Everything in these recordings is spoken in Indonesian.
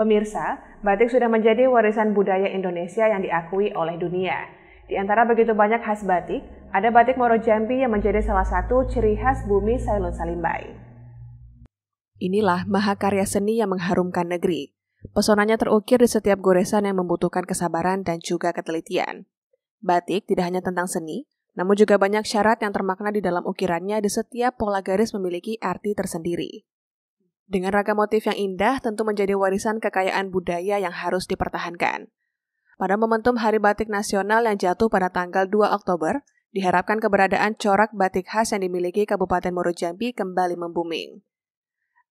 Pemirsa, batik sudah menjadi warisan budaya Indonesia yang diakui oleh dunia. Di antara begitu banyak khas batik, ada batik Moro Jambi yang menjadi salah satu ciri khas bumi Sailun Salimbai. Inilah mahakarya seni yang mengharumkan negeri. Pesonanya terukir di setiap goresan yang membutuhkan kesabaran dan juga ketelitian. Batik tidak hanya tentang seni, namun juga banyak syarat yang termakna di dalam ukirannya di setiap pola garis memiliki arti tersendiri. Dengan ragam motif yang indah tentu menjadi warisan kekayaan budaya yang harus dipertahankan. Pada momentum Hari Batik Nasional yang jatuh pada tanggal 2 Oktober, diharapkan keberadaan corak batik khas yang dimiliki Kabupaten Muaro Jambi kembali membuming.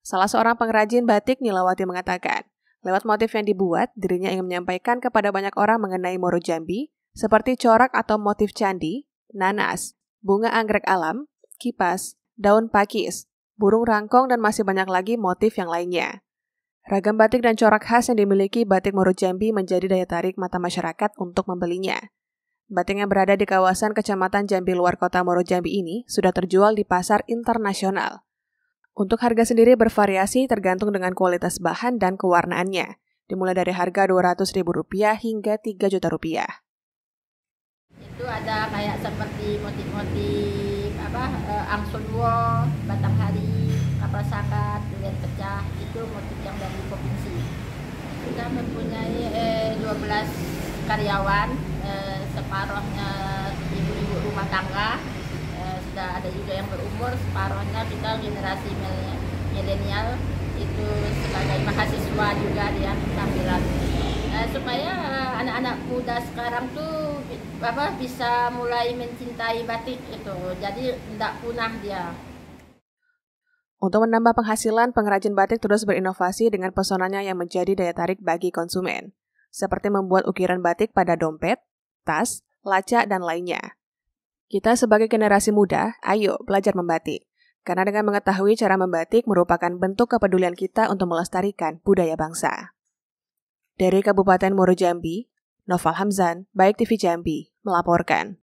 Salah seorang pengrajin batik Nilawati mengatakan, lewat motif yang dibuat, dirinya ingin menyampaikan kepada banyak orang mengenai Muaro Jambi, seperti corak atau motif candi, nanas, bunga anggrek alam, kipas, daun pakis, burung rangkong, dan masih banyak lagi motif yang lainnya. Ragam batik dan corak khas yang dimiliki batik Moro Jambi menjadi daya tarik mata masyarakat untuk membelinya. Batik yang berada di kawasan Kecamatan Jambi Luar Kota Moro Jambi ini sudah terjual di pasar internasional. Untuk harga sendiri bervariasi tergantung dengan kualitas bahan dan kewarnaannya, dimulai dari harga Rp200.000 hingga Rp3 juta rupiah. Itu ada kayak seperti motif-motif apa eh, angsun wol batang hari kapal sakat durian pecah itu motif yang dari provinsi kita mempunyai eh, 12 karyawan eh, separohnya ibu-ibu rumah tangga eh, sudah ada juga yang berumur separohnya kita generasi milenial itu sebagai mahasiswa juga dia tampilan eh, supaya muda sekarang tuh apa bisa mulai mencintai batik itu jadi tidak punah dia untuk menambah penghasilan, pengrajin batik terus berinovasi dengan pesonanya yang menjadi daya tarik bagi konsumen, seperti membuat ukiran batik pada dompet, tas, lacak, dan lainnya. Kita sebagai generasi muda, ayo belajar membatik. Karena dengan mengetahui cara membatik merupakan bentuk kepedulian kita untuk melestarikan budaya bangsa. Dari Kabupaten Moro Jambi, Noval Hamzan, Baik TV Jambi, melaporkan.